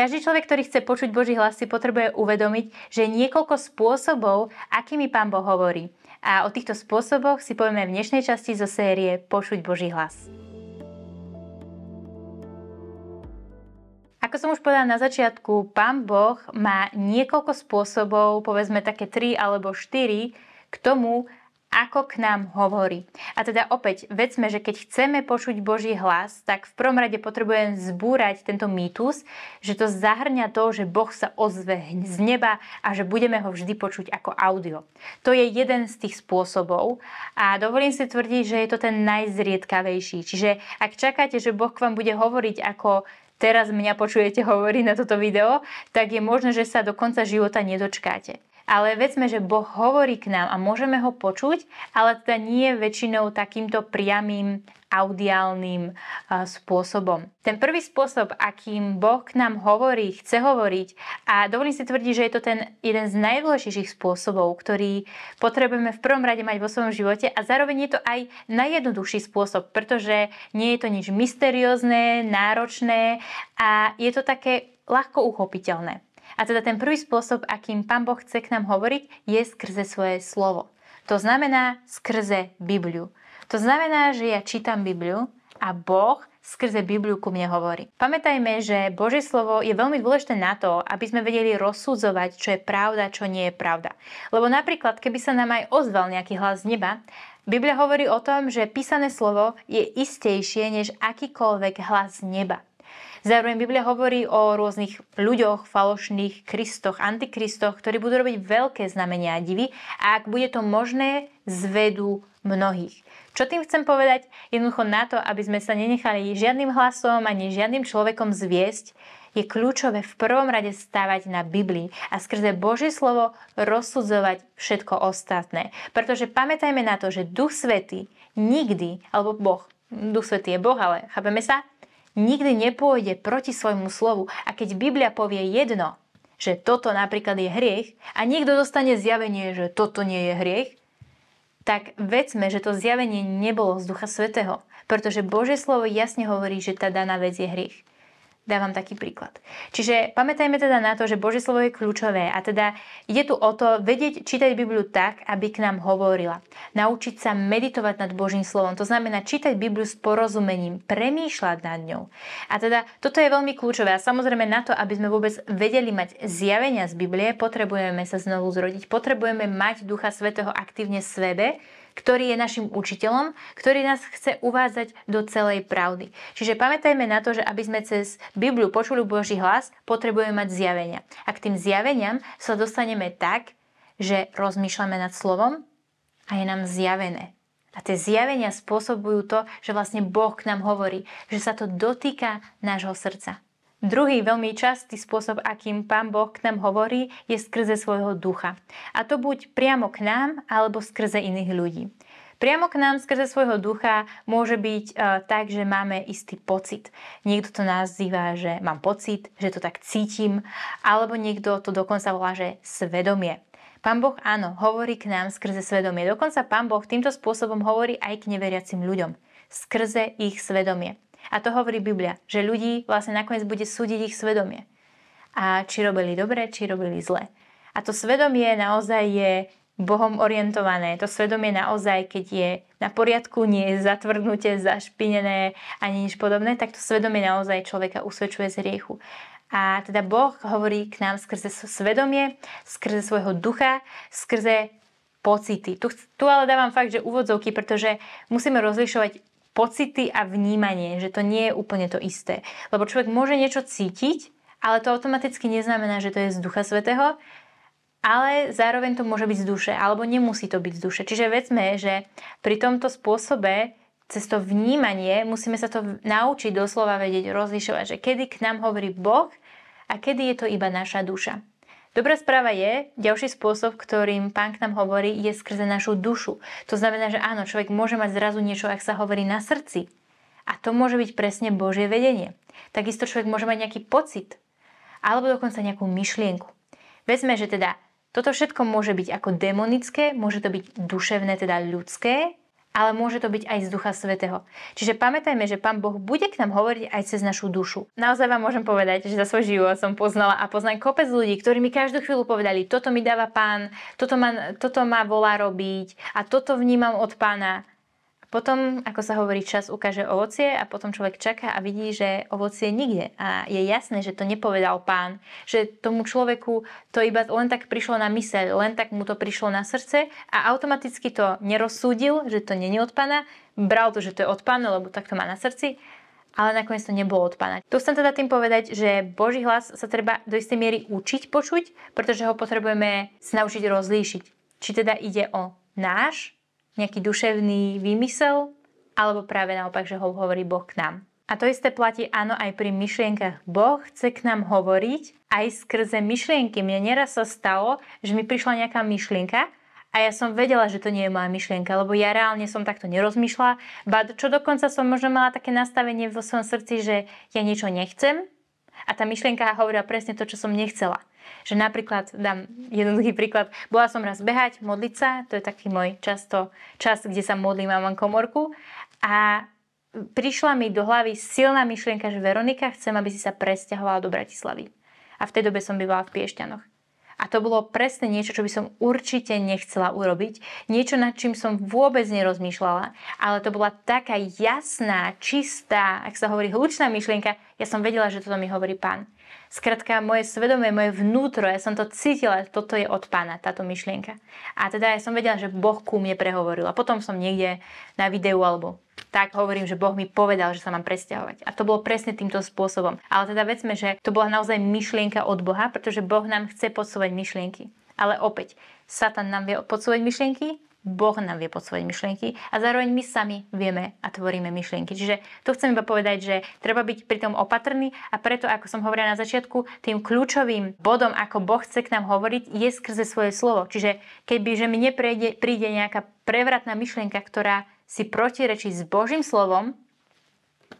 Každý človek, ktorý chce počuť Boží hlas, si potrebuje uvedomiť, že niekoľko spôsobov, akými Pán Boh hovorí. A o týchto spôsoboch si povieme v dnešnej časti zo série Počuť Boží hlas. Ako som už povedala na začiatku, Pán Boh má niekoľko spôsobov, povedzme také tri alebo štyri, k tomu, ako k nám hovorí. A teda opäť, vedzme, že keď chceme počuť Boží hlas, tak v prvom rade potrebujem zbúrať tento mýtus, že to zahrňa to, že Boh sa ozve z neba a že budeme ho vždy počuť ako audio. To je jeden z tých spôsobov a dovolím si tvrdiť, že je to ten najzriedkavejší. Čiže ak čakáte, že Boh k vám bude hovoriť ako teraz mňa počujete hovoriť na toto video, tak je možné, že sa do konca života nedočkáte ale vedzme, že Boh hovorí k nám a môžeme ho počuť, ale teda nie väčšinou takýmto priamým audiálnym eh, spôsobom. Ten prvý spôsob, akým Boh k nám hovorí, chce hovoriť a dovolím si tvrdiť, že je to ten jeden z najdôležitejších spôsobov, ktorý potrebujeme v prvom rade mať vo svojom živote a zároveň je to aj najjednoduchší spôsob, pretože nie je to nič mysteriózne, náročné a je to také ľahko uchopiteľné. A teda ten prvý spôsob, akým Pán Boh chce k nám hovoriť, je skrze svoje slovo. To znamená skrze Bibliu. To znamená, že ja čítam Bibliu a Boh skrze Bibliu ku mne hovorí. Pamätajme, že Božie slovo je veľmi dôležité na to, aby sme vedeli rozsudzovať, čo je pravda, čo nie je pravda. Lebo napríklad, keby sa nám aj ozval nejaký hlas z neba, Biblia hovorí o tom, že písané slovo je istejšie než akýkoľvek hlas z neba. Zároveň Biblia hovorí o rôznych ľuďoch, falošných kristoch, antikristoch, ktorí budú robiť veľké znamenia a divy a ak bude to možné, zvedú mnohých. Čo tým chcem povedať? Jednoducho na to, aby sme sa nenechali žiadnym hlasom ani žiadnym človekom zviesť, je kľúčové v prvom rade stávať na Biblii a skrze Božie slovo rozsudzovať všetko ostatné. Pretože pamätajme na to, že Duch Svetý nikdy, alebo Boh, Duch Svetý je Boh, ale chápeme sa, nikdy nepôjde proti svojmu slovu. A keď Biblia povie jedno, že toto napríklad je hriech a niekto dostane zjavenie, že toto nie je hriech, tak vedzme, že to zjavenie nebolo z Ducha Svetého, pretože Božie slovo jasne hovorí, že tá daná vec je hriech. Dávam taký príklad. Čiže pamätajme teda na to, že Božie slovo je kľúčové a teda ide tu o to vedieť čítať Bibliu tak, aby k nám hovorila. Naučiť sa meditovať nad Božím slovom. To znamená čítať Bibliu s porozumením, premýšľať nad ňou. A teda toto je veľmi kľúčové a samozrejme na to, aby sme vôbec vedeli mať zjavenia z Biblie, potrebujeme sa znovu zrodiť, potrebujeme mať Ducha Svetého aktívne v sebe, ktorý je našim učiteľom, ktorý nás chce uvádzať do celej pravdy. Čiže pamätajme na to, že aby sme cez Bibliu počuli Boží hlas, potrebujeme mať zjavenia. A k tým zjaveniam sa dostaneme tak, že rozmýšľame nad slovom a je nám zjavené. A tie zjavenia spôsobujú to, že vlastne Boh k nám hovorí, že sa to dotýka nášho srdca. Hm. Druhý veľmi častý spôsob, akým Pán Boh k nám hovorí, je skrze svojho ducha. A to buď priamo k nám, alebo skrze iných ľudí. Priamo k nám skrze svojho ducha môže byť e, tak, že máme istý pocit. Niekto to nazýva, že mám pocit, že to tak cítim, alebo niekto to dokonca volá, že svedomie. Pán Boh áno, hovorí k nám skrze svedomie. Dokonca Pán Boh týmto spôsobom hovorí aj k neveriacim ľuďom. Skrze ich svedomie. A to hovorí Biblia, že ľudí vlastne nakoniec bude súdiť ich svedomie. A či robili dobre, či robili zle. A to svedomie naozaj je Bohom orientované. To svedomie naozaj, keď je na poriadku, nie je zatvrdnuté, zašpinené ani nič podobné, tak to svedomie naozaj človeka usvedčuje z riechu. A teda Boh hovorí k nám skrze svedomie, skrze svojho ducha, skrze pocity. Tu, tu ale dávam fakt, že úvodzovky, pretože musíme rozlišovať pocity a vnímanie, že to nie je úplne to isté. Lebo človek môže niečo cítiť, ale to automaticky neznamená, že to je z Ducha Svetého, ale zároveň to môže byť z duše, alebo nemusí to byť z duše. Čiže vedzme, že pri tomto spôsobe cez to vnímanie musíme sa to naučiť doslova vedieť, rozlišovať, že kedy k nám hovorí Boh a kedy je to iba naša duša. Dobrá správa je, ďalší spôsob, ktorým pán k nám hovorí, je skrze našu dušu. To znamená, že áno, človek môže mať zrazu niečo, ak sa hovorí na srdci. A to môže byť presne Božie vedenie. Takisto človek môže mať nejaký pocit, alebo dokonca nejakú myšlienku. Vezme, že teda toto všetko môže byť ako demonické, môže to byť duševné, teda ľudské, ale môže to byť aj z Ducha Svetého. Čiže pamätajme, že Pán Boh bude k nám hovoriť aj cez našu dušu. Naozaj vám môžem povedať, že za svoj život som poznala a poznám kopec ľudí, ktorí mi každú chvíľu povedali, toto mi dáva Pán, toto ma, toto ma volá robiť a toto vnímam od Pána. Potom, ako sa hovorí, čas ukáže ovocie a potom človek čaká a vidí, že ovocie nikde. A je jasné, že to nepovedal pán, že tomu človeku to iba len tak prišlo na myseľ, len tak mu to prišlo na srdce a automaticky to nerozsúdil, že to není od pána, bral to, že to je od pána, lebo tak to má na srdci ale nakoniec to nebolo od pána. Tu chcem teda tým povedať, že Boží hlas sa treba do istej miery učiť počuť, pretože ho potrebujeme sa naučiť rozlíšiť. Či teda ide o náš nejaký duševný výmysel, alebo práve naopak, že ho hovorí Boh k nám. A to isté platí áno aj pri myšlienkach. Boh chce k nám hovoriť aj skrze myšlienky. Mne neraz sa stalo, že mi prišla nejaká myšlienka a ja som vedela, že to nie je moja myšlienka, lebo ja reálne som takto nerozmýšľa. Ba čo dokonca som možno mala také nastavenie vo svojom srdci, že ja niečo nechcem a tá myšlienka hovorila presne to, čo som nechcela. Že napríklad, dám jednoduchý príklad, bola som raz behať, modliť sa, to je taký môj často čas, kde sa modlím a mám komorku a prišla mi do hlavy silná myšlienka, že Veronika, chcem, aby si sa presťahovala do Bratislavy. A v tej dobe som bývala v Piešťanoch. A to bolo presne niečo, čo by som určite nechcela urobiť. Niečo, nad čím som vôbec nerozmýšľala, ale to bola taká jasná, čistá, ak sa hovorí hlučná myšlienka, ja som vedela, že toto mi hovorí pán. Skratka, moje svedomie, moje vnútro, ja som to cítila, toto je od pána, táto myšlienka. A teda ja som vedela, že Boh ku mne prehovoril. A potom som niekde na videu alebo tak hovorím, že Boh mi povedal, že sa mám presťahovať. A to bolo presne týmto spôsobom. Ale teda vedzme, že to bola naozaj myšlienka od Boha, pretože Boh nám chce podsúvať myšlienky. Ale opäť, Satan nám vie podsúvať myšlienky, Boh nám vie podsúvať myšlienky a zároveň my sami vieme a tvoríme myšlienky. Čiže to chcem iba povedať, že treba byť pri tom opatrný a preto, ako som hovorila na začiatku, tým kľúčovým bodom, ako Boh chce k nám hovoriť, je skrze svoje slovo. Čiže keby že neprejde príde nejaká prevratná myšlienka, ktorá si protirečí s Božím slovom,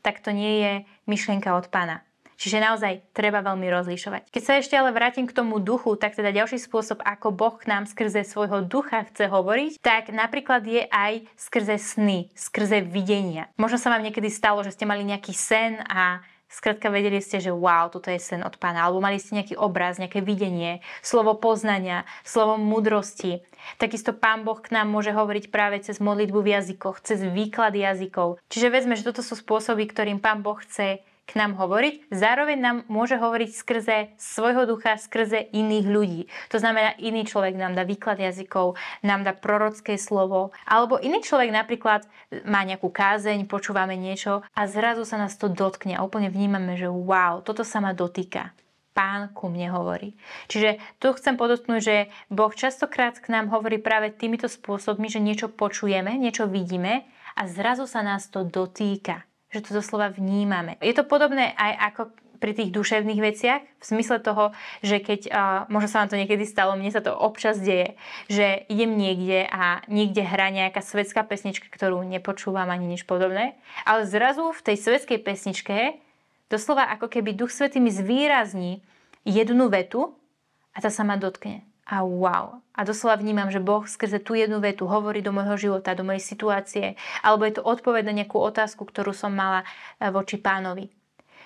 tak to nie je myšlienka od pána. Čiže naozaj treba veľmi rozlišovať. Keď sa ešte ale vrátim k tomu duchu, tak teda ďalší spôsob, ako Boh k nám skrze svojho ducha chce hovoriť, tak napríklad je aj skrze sny, skrze videnia. Možno sa vám niekedy stalo, že ste mali nejaký sen a Skrátka vedeli ste, že wow, toto je sen od pána. Alebo mali ste nejaký obraz, nejaké videnie, slovo poznania, slovo mudrosti. Takisto pán Boh k nám môže hovoriť práve cez modlitbu v jazykoch, cez výklad jazykov. Čiže vezme, že toto sú spôsoby, ktorým pán Boh chce k nám hovoriť, zároveň nám môže hovoriť skrze svojho ducha, skrze iných ľudí. To znamená, iný človek nám dá výklad jazykov, nám dá prorocké slovo, alebo iný človek napríklad má nejakú kázeň, počúvame niečo a zrazu sa nás to dotkne a úplne vnímame, že wow, toto sa ma dotýka pán ku mne hovorí. Čiže tu chcem podotknúť, že Boh častokrát k nám hovorí práve týmito spôsobmi, že niečo počujeme, niečo vidíme a zrazu sa nás to dotýka že to doslova vnímame. Je to podobné aj ako pri tých duševných veciach, v zmysle toho, že keď, uh, možno sa vám to niekedy stalo, mne sa to občas deje, že idem niekde a niekde hrá nejaká svetská pesnička, ktorú nepočúvam ani nič podobné, ale zrazu v tej svetskej pesničke doslova ako keby Duch Svetý mi zvýrazní jednu vetu a tá sa ma dotkne a wow. A doslova vnímam, že Boh skrze tú jednu vetu hovorí do môjho života, do mojej situácie, alebo je to odpoveď na nejakú otázku, ktorú som mala e, voči pánovi.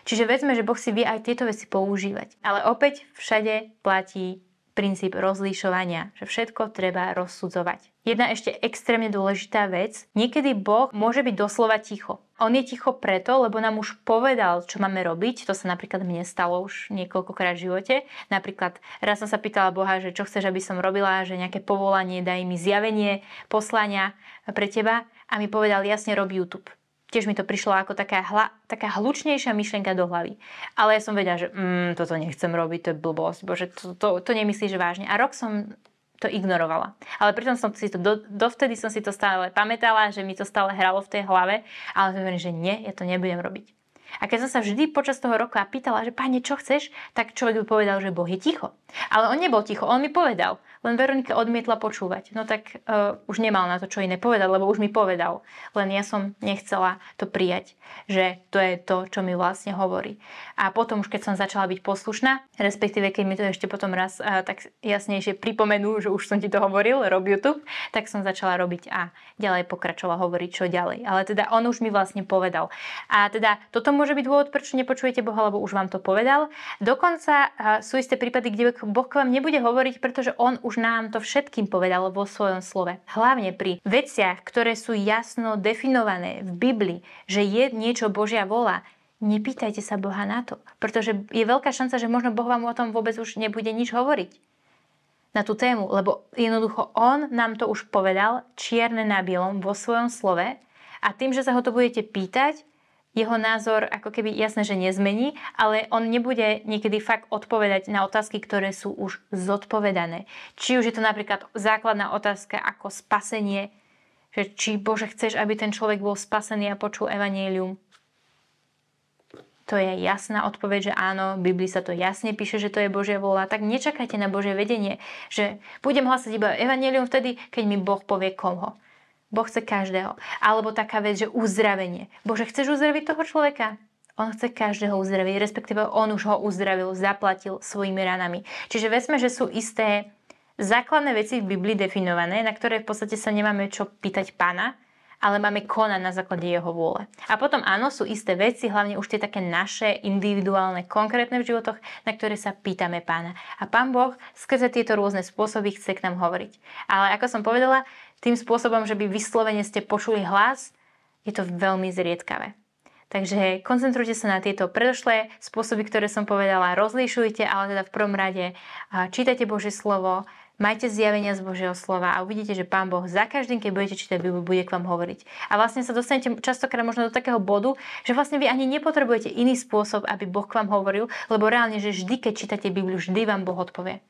Čiže vezme, že Boh si vie aj tieto veci používať. Ale opäť všade platí princíp rozlíšovania, že všetko treba rozsudzovať. Jedna ešte extrémne dôležitá vec. Niekedy Boh môže byť doslova ticho. On je ticho preto, lebo nám už povedal, čo máme robiť. To sa napríklad mne stalo už niekoľkokrát v živote. Napríklad raz som sa pýtala Boha, že čo chceš, aby som robila, že nejaké povolanie, daj mi zjavenie, poslania pre teba. A mi povedal, jasne, rob YouTube tiež mi to prišlo ako taká, hla, taká hlučnejšia myšlienka do hlavy. Ale ja som vedela, že mm, toto nechcem robiť, to je blbosť, bože, to, to, to nemyslíš vážne. A rok som to ignorovala. Ale pritom som si to, do, dovtedy som si to stále pamätala, že mi to stále hralo v tej hlave, ale hovorím, že nie, ja to nebudem robiť. A keď som sa vždy počas toho roka pýtala, že páne, čo chceš, tak človek by povedal, že Boh je ticho. Ale on nebol ticho, on mi povedal. Len Veronika odmietla počúvať. No tak uh, už nemal na to čo iné povedať, lebo už mi povedal. Len ja som nechcela to prijať, že to je to, čo mi vlastne hovorí. A potom už keď som začala byť poslušná, respektíve keď mi to ešte potom raz uh, tak jasnejšie pripomenú, že už som ti to hovoril, rob YouTube, tak som začala robiť a ďalej pokračovala hovoriť, čo ďalej. Ale teda on už mi vlastne povedal. A teda toto môže byť dôvod, prečo nepočujete Boha, lebo už vám to povedal. Dokonca uh, sú isté prípady, kde Boh k vám nebude hovoriť, pretože on už nám to všetkým povedal vo svojom slove. Hlavne pri veciach, ktoré sú jasno definované v Biblii, že je niečo Božia vola, nepýtajte sa Boha na to. Pretože je veľká šanca, že možno Boh vám o tom vôbec už nebude nič hovoriť na tú tému, lebo jednoducho on nám to už povedal čierne na bielom vo svojom slove a tým, že sa ho to budete pýtať, jeho názor ako keby jasné, že nezmení, ale on nebude niekedy fakt odpovedať na otázky, ktoré sú už zodpovedané. Či už je to napríklad základná otázka ako spasenie, že či Bože chceš, aby ten človek bol spasený a počul evanílium. To je jasná odpoveď, že áno, v Biblii sa to jasne píše, že to je Božia vôľa. Tak nečakajte na Božie vedenie, že budem hlasať iba evanílium vtedy, keď mi Boh povie koho. Boh chce každého. Alebo taká vec, že uzdravenie. Bože, chceš uzdraviť toho človeka? On chce každého uzdraviť, respektíve on už ho uzdravil, zaplatil svojimi ranami. Čiže vezme, že sú isté základné veci v Biblii definované, na ktoré v podstate sa nemáme čo pýtať pána, ale máme konať na základe jeho vôle. A potom áno, sú isté veci, hlavne už tie také naše, individuálne, konkrétne v životoch, na ktoré sa pýtame pána. A pán Boh skrze tieto rôzne spôsoby chce k nám hovoriť. Ale ako som povedala, tým spôsobom, že by vyslovene ste počuli hlas, je to veľmi zriedkavé. Takže koncentrujte sa na tieto predošlé spôsoby, ktoré som povedala, rozlišujte, ale teda v prvom rade čítajte Božie slovo, majte zjavenia z Božieho slova a uvidíte, že Pán Boh za každým, keď budete čítať Bibliu, bude k vám hovoriť. A vlastne sa dostanete častokrát možno do takého bodu, že vlastne vy ani nepotrebujete iný spôsob, aby Boh k vám hovoril, lebo reálne, že vždy, keď čítate Bibliu, vždy vám Boh odpovie.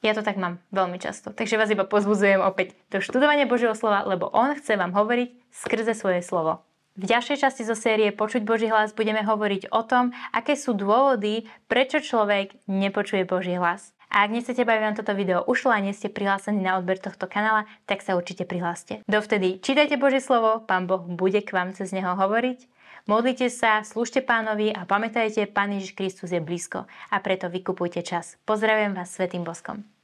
Ja to tak mám veľmi často. Takže vás iba pozbudzujem opäť do študovania Božieho slova, lebo On chce vám hovoriť skrze svoje slovo. V ďalšej časti zo série Počuť Boží hlas budeme hovoriť o tom, aké sú dôvody, prečo človek nepočuje Boží hlas. A ak nechcete, aby vám toto video ušlo a nie ste prihlásení na odber tohto kanála, tak sa určite prihláste. Dovtedy čítajte Božie slovo, Pán Boh bude k vám cez neho hovoriť Modlite sa, slúžte pánovi a pamätajte, Pán Ježiš Kristus je blízko a preto vykupujte čas. Pozdravujem vás Svetým Boskom.